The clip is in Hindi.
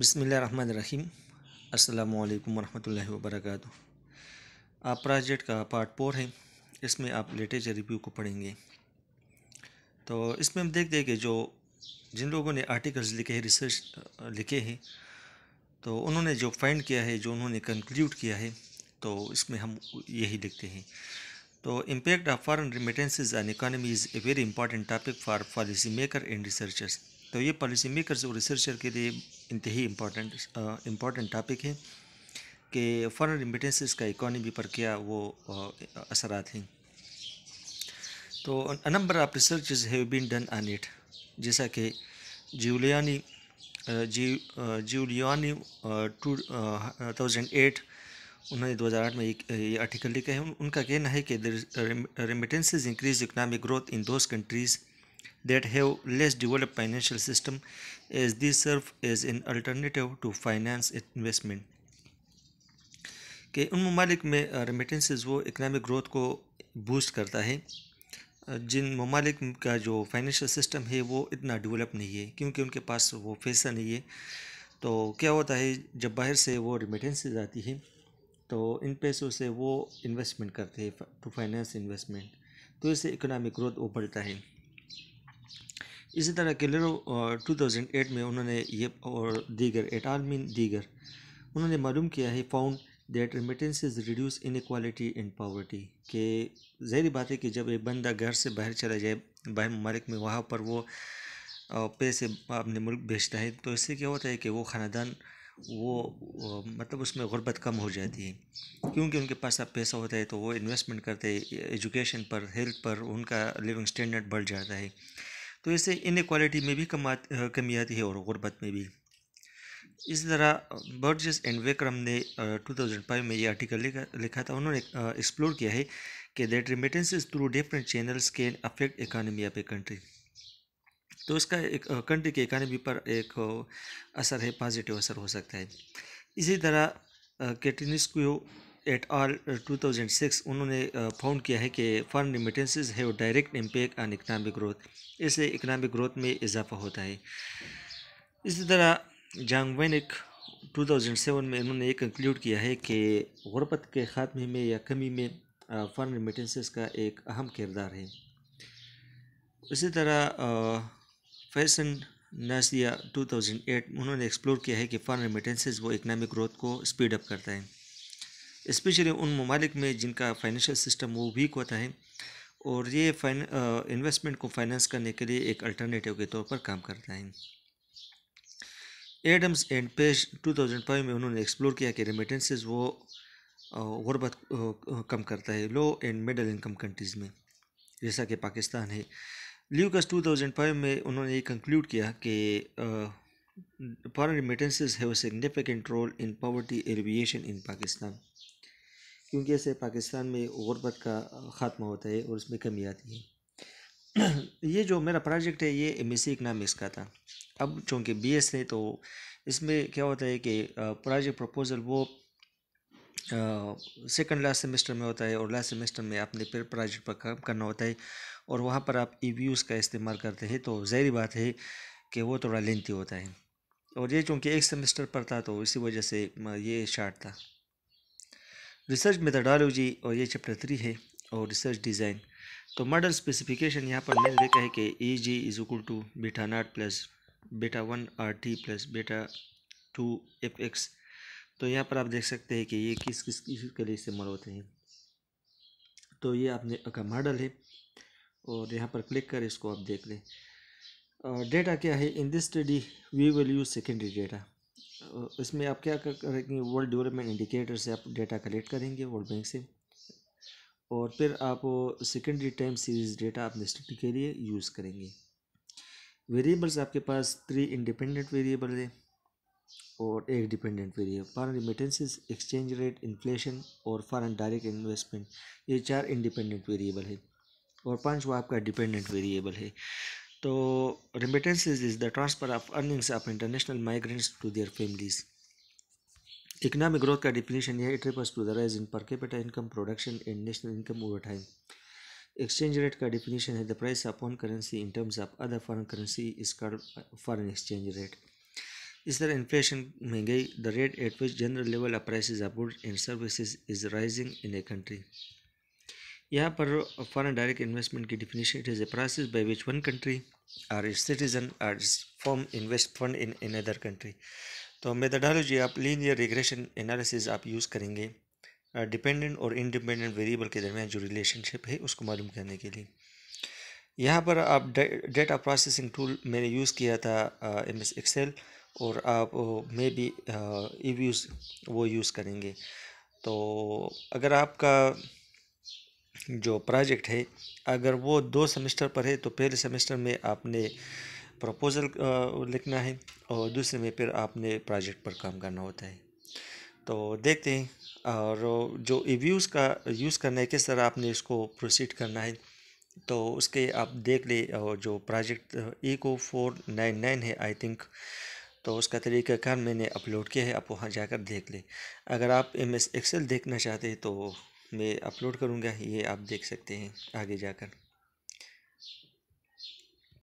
बिसमिल्ल रहीम अल्लाम वरहमल वर्क आप प्रोजेक्ट का पार्ट फोर है इसमें आप लिटरेचर रिव्यू को पढ़ेंगे तो इसमें हम देखते हैं कि जो जिन लोगों ने आर्टिकल्स लिखे हैं रिसर्च लिखे हैं तो उन्होंने जो फाइंड किया है जो उन्होंने कंक्लूड किया है तो इसमें हम यही लिखते हैं तो impact of foreign remittances and economy is a very important topic for policy maker and researchers तो ये पॉलिसी मेकर्स और रिसर्चर के लिए इंतही इम्पोर्टेंट इम्पॉर्टेंट टॉपिक है कि फ़ॉरन रिमिटेंसेस का इकॉनमी पर क्या वो असरात हैं तो number of research have been done on it जैसा कि Giuliani Giuliani two thousand eight उन्होंने 2008 में एक ये आर्टिकल लिखा है उनका कहना है कि remittances increase economic growth in those countries that have less developed financial system as these serve as an alternative to finance investment कि उन ममालिक में रेमिटेंसेस वो इकनॉमिक ग्रोथ को बूस्ट करता है जिन ममालिक का जो फाइनेंशियल सिस्टम है वो इतना डेवलप नहीं है क्योंकि उनके पास वो पैसा नहीं है तो क्या होता है जब बाहर से वो रेमिटेंसेज आती है तो इन पैसों से वो इन्वेस्टमेंट करते हैं टू फाइनेंस इन्वेस्टमेंट तो इससे इकोनॉमिक ग्रोथ वो बढ़ता है इसी तरह किलरो टू थाउजेंड एट में उन्होंने ये और दीगर एटाल मीन दीगर उन्होंने मालूम किया है found that remittances reduce inequality in poverty के जहरी बात है कि जब एक बंदा घर से बाहर चला जाए बाहर ममालिक में वहाँ पर वो uh, पैसे अपने मुल्क भेजता है तो इससे क्या होता है कि वो ख़ानदान वो मतलब उसमें गुर्बत कम हो जाती है क्योंकि उनके पास अब पैसा होता है तो वो इन्वेस्टमेंट करते हैं एजुकेशन पर हेल्थ पर उनका लिविंग स्टैंडर्ड बढ़ जाता है तो इससे इनक्वालिटी में भी कमी आती है और ग़ुरबत में भी इस तरह बर्जिस एंड विक्रम ने टू थाउजेंड फाइव में ये आर्टिकल लिखा लिखा था उन्होंने एक्सप्लोर किया है कि that remittances through different channels can affect economy of a country तो इसका एक कंट्री के इकानमी पर एक असर है पॉजिटिव असर हो सकता है इसी तरह कैटिनिस्क्यू एट आल 2006 उन्होंने फाउंड uh, किया है कि foreign remittances have direct impact on economic growth इससे इकनॉमिक ग्रोथ में इजाफा होता है इसी तरह थाउजेंड 2007 में इन्होंने ये कंक्लूड किया है कि गुरबत के ख़ात्मे में या कमी में फ़ॉरन uh, रिमिटेंसेस का एक अहम किरदार है इसी तरह uh, फैसन नासिया 2008 उन्होंने एक्सप्लोर किया है कि फ़ॉरन रिमिटेंसेस वो इकनॉमिक ग्रोथ को स्पीड अप करता है इस्पेशली उन ममालिक में जिनका फाइनेंशियल सिस्टम वो वीक होता है और ये फाइन इन्वेस्टमेंट को फाइनेंस करने के लिए एक अल्टरनेटिव के तौर पर काम करता है एडम्स एंड पेश 2005 में उन्होंने एक्सप्लोर किया कि रेमिटेंसेज वो गुरबत कम करता है low and middle income countries में जैसा कि पाकिस्तान है ल्यूकस 2005 में उन्होंने ये कंक्लूड किया कि foreign remittances have significant role in poverty alleviation in Pakistan क्योंकि ऐसे पाकिस्तान में गुरबत का ख़ात्मा होता है और उसमें कमी आती है ये जो मेरा प्रोजेक्ट है ये एम एस सी इकनॉमिक्स का था अब चूँकि बी एस है तो इसमें क्या होता है कि प्रोजेक्ट प्रपोज़ल वो सेकंड लास्ट सेमेस्टर में होता है और लास्ट सेमेस्टर में आपने फिर प्रोजेक्ट पर काम करना होता है और वहाँ पर आप ई e का इस्तेमाल करते हैं तो ज़ाहरी बात है कि वो थोड़ा लेंथी होता है और ये चूँकि एक सेमेस्टर पर था तो इसी वजह से ये शार्ट था रिसर्च मेथडोलॉजी और ये चैप्टर थ्री है और रिसर्च डिज़ाइन तो मॉडल स्पेसिफिकेशन यहाँ पर मैंने देखा है कि A G is equal to beta naught plus beta one R T plus beta two F X तो यहाँ पर आप देख सकते हैं कि ये किस किस इशू के लिए इस्तेमाल होते हैं तो ये आपने का मॉडल है और यहाँ पर क्लिक कर इसको आप देख लें डेटा क्या है in this study we will use secondary data इसमें आप क्या करेंगे वर्ल्ड डेवलपमेंट इंडिकेटर से आप डेटा कलेक्ट करेंगे वर्ल्ड बैंक से और फिर आप सेकेंडरी टाइम सीरीज डेटा अपने स्टडी के लिए यूज़ करेंगे वेरिएबल्स आपके पास थ्री इंडिपेंडेंट वेरिएबल है और एक dependent variable foreign remittances exchange rate inflation और फॉरन डायरेक्ट इन्वेस्टमेंट ये चार इंडिपेंडेंट वेरिएबल है और वो आपका डिपेंडेंट वेरिएबल है तो remittances is is the transfer of earnings of international migrants to their families economic growth का डिफिनेशन यह it refers to the rise in per capita income production and national income over time exchange rate का डिफिनेशन है the price of one currency in terms of other foreign currency is called foreign exchange rate इस तरह इन्फ्लेशन में गई the rate at which general level of prices of good and services is rising in a country यहाँ पर फॉरन डायरेक्ट इन्वेस्टमेंट की definition it is a process by which one country or is citizen or firm invest fund in in other country तो मेथडोलॉजी आप लीनियर रिग्रेशन एनालिसिस आप यूज़ करेंगे डिपेंडेंट और इंडिपेंडेंट वेरिएबल के दरमियान जो रिलेशनशिप है उसको मालूम करने के लिए यहाँ पर आप डेटा प्रोसेसिंग टूल मैंने यूज़ किया था एम एस एक्सेल और आप मे बी ई वो यूज़ करेंगे तो अगर आपका जो प्रोजेक्ट है अगर वो दो सेमेस्टर पर है तो पहले सेमेस्टर में आपने प्रपोज़ल लिखना है और दूसरे में फिर आपने प्रोजेक्ट पर काम करना होता है तो देखते हैं और जो रिव्यूज़ का यूज़ करना है किस तरह आपने इसको प्रोसीड करना है तो उसके आप देख ले और जो प्रोजेक्ट को फोर नाइन नाइन है आई थिंक तो उसका कार मैंने अपलोड किया है आप वहाँ जाकर देख लें अगर आप एम एस एक्सेल देखना चाहते हैं तो मैं अपलोड करूँगा ये आप देख सकते हैं आगे जाकर